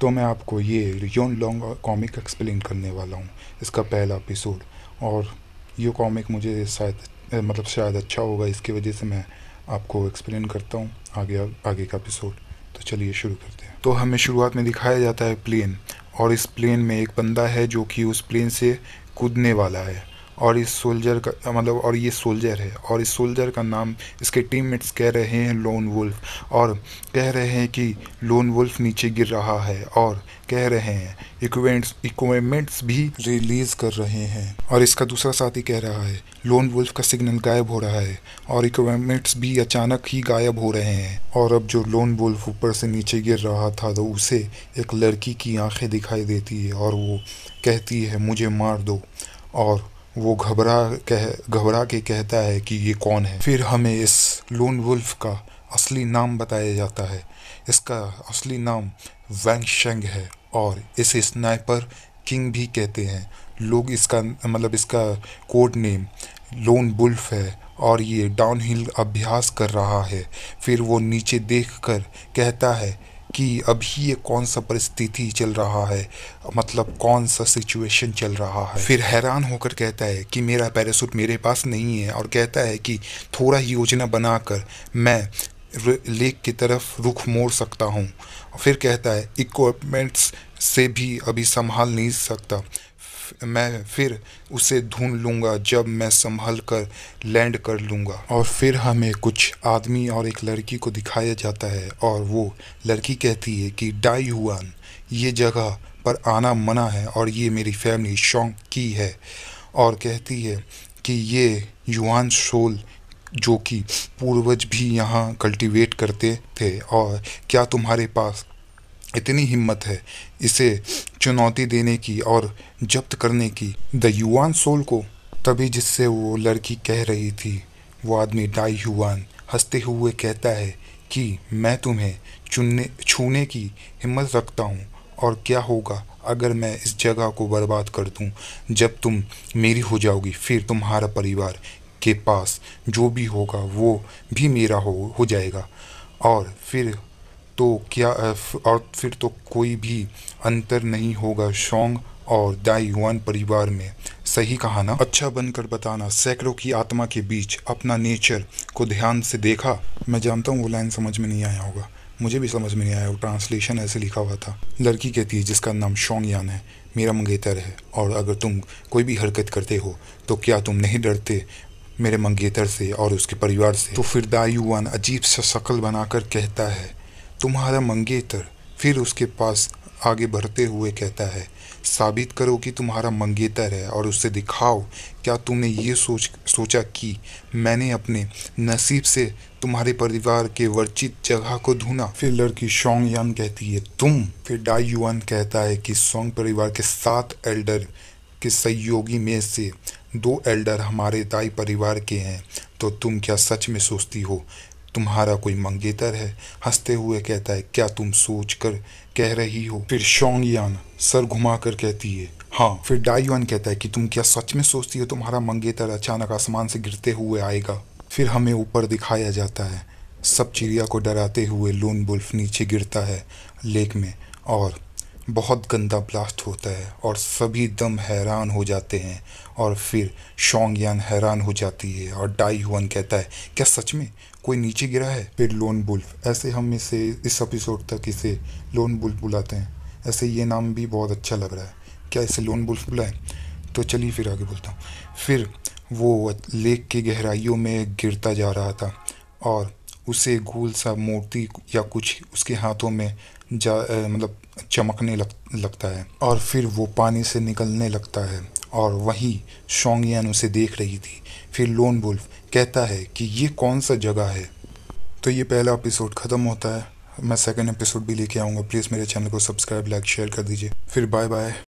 तो मैं आपको ये योन लॉन्ग कॉमिक एक्सप्लेन करने वाला हूँ इसका पहला एपिसोड और ये कॉमिक मुझे शायद मतलब शायद अच्छा होगा इसकी वजह से मैं आपको एक्सप्लेन करता हूँ आगे आगे का एपिसोड तो चलिए शुरू करते हैं तो हमें शुरुआत में दिखाया जाता है प्लेन और इस प्लेन में एक बंदा है जो कि उस प्लेन से कूदने वाला है और इस सोल्जर का मतलब और ये सोल्जर है और इस सोल्जर का नाम इसके टीममेट्स कह रहे हैं लोन वुल्फ और कह रहे हैं कि लोन वुल्फ नीचे गिर रहा है और कह रहे हैं इक्वेंट्स इक्वेमेंट्स भी रिलीज कर रहे हैं और इसका दूसरा साथी कह रहा है लोन वुल्फ का सिग्नल गायब हो रहा है और इक्विपमेंट्स भी अचानक ही गायब हो रहे हैं और अब जो लोन वुल्फ ऊपर से नीचे गिर रहा था तो उसे एक लड़की की आंखें दिखाई देती है और वो कहती है मुझे मार दो और वो घबरा कह घबरा के कहता है कि ये कौन है फिर हमें इस लोन वुल्फ का असली नाम बताया जाता है इसका असली नाम वैंगशेंग है और इसे स्नाइपर किंग भी कहते हैं लोग इसका मतलब इसका कोड नेम लोन बुल्फ है और ये डाउनहिल अभ्यास कर रहा है फिर वो नीचे देखकर कहता है कि अभी ये कौन सा परिस्थिति चल रहा है मतलब कौन सा सिचुएशन चल रहा है फिर हैरान होकर कहता है कि मेरा पैरासूट मेरे पास नहीं है और कहता है कि थोड़ा ही योजना बनाकर मैं लेक की तरफ रुख मोड़ सकता हूँ फिर कहता है इक्विपमेंट्स से भी अभी संभाल नहीं सकता मैं फिर उसे ढूंढ लूँगा जब मैं संभल कर लैंड कर लूँगा और फिर हमें कुछ आदमी और एक लड़की को दिखाया जाता है और वो लड़की कहती है कि डाई हुआन ये जगह पर आना मना है और ये मेरी फैमिली शौक की है और कहती है कि ये युवान शोल जो कि पूर्वज भी यहाँ कल्टीवेट करते थे और क्या तुम्हारे पास इतनी हिम्मत है इसे चुनौती देने की और जब्त करने की द युवान सोल को तभी जिससे वो लड़की कह रही थी वो आदमी डाई युवान हंसते हुए कहता है कि मैं तुम्हें चुनने छूने की हिम्मत रखता हूँ और क्या होगा अगर मैं इस जगह को बर्बाद कर दूँ जब तुम मेरी हो जाओगी फिर तुम्हारा परिवार के पास जो भी होगा वो भी मेरा हो हो जाएगा और फिर तो क्या और फिर तो कोई भी अंतर नहीं होगा शोंग और युवान परिवार में सही कहा ना अच्छा बनकर बताना सैकड़ों की आत्मा के बीच अपना नेचर को ध्यान से देखा मैं जानता हूँ वो लाइन समझ में नहीं आया होगा मुझे भी समझ में नहीं आया वो ट्रांसलेशन ऐसे लिखा हुआ था लड़की कहती है जिसका नाम शोंग यान है मेरा मंगेतर है और अगर तुम कोई भी हरकत करते हो तो क्या तुम नहीं डरते मेरे मंगेतर से और उसके परिवार से तो फिर दायुवान अजीब सा शक्ल बनाकर कहता है तुम्हारा मंगेतर फिर उसके पास आगे बढ़ते हुए कहता है साबित करो कि तुम्हारा मंगेतर है और उससे दिखाओ क्या तुमने ये सोच सोचा कि मैंने अपने नसीब से तुम्हारे परिवार के वर्चित जगह को धुना फिर लड़की शोंग यान कहती है तुम फिर डाई युआन कहता है कि सोंग परिवार के सात एल्डर के सहयोगी में से दो एल्डर हमारे दाई परिवार के हैं तो तुम क्या सच में सोचती हो तुम्हारा कोई मंगेतर है हंसते हुए कहता है क्या तुम सोच कर कह रही हो फिर शोंगयान सर घुमाकर कहती है हाँ फिर डायुआन कहता है कि तुम क्या सच में सोचती हो तुम्हारा मंगेतर अचानक आसमान से गिरते हुए आएगा फिर हमें ऊपर दिखाया जाता है सब चिड़िया को डराते हुए लोन बुल्फ नीचे गिरता है लेक में और बहुत गंदा ब्लास्ट होता है और सभी दम हैरान हो जाते हैं और फिर शोंग हैरान हो जाती है और डाई हुआन कहता है क्या सच में कोई नीचे गिरा है फिर लोन बुल्फ ऐसे हम इसे इस एपिसोड तक इसे लोन बुल्फ बुलाते हैं ऐसे ये नाम भी बहुत अच्छा लग रहा है क्या इसे लोन बुल्फ बुलाएं तो चलिए फिर आगे बोलता हूँ फिर वो लेक की गहराइयों में गिरता जा रहा था और उसे गोल सा मूर्ति या कुछ उसके हाथों में जा मतलब चमकने लग लगता है और फिर वो पानी से निकलने लगता है और वहीं शोंगयान उसे देख रही थी फिर लोन बुल्फ कहता है कि ये कौन सा जगह है तो ये पहला एपिसोड ख़त्म होता है मैं सेकेंड एपिसोड भी लेके आऊँगा प्लीज़ मेरे चैनल को सब्सक्राइब लाइक शेयर कर दीजिए फिर बाय बाय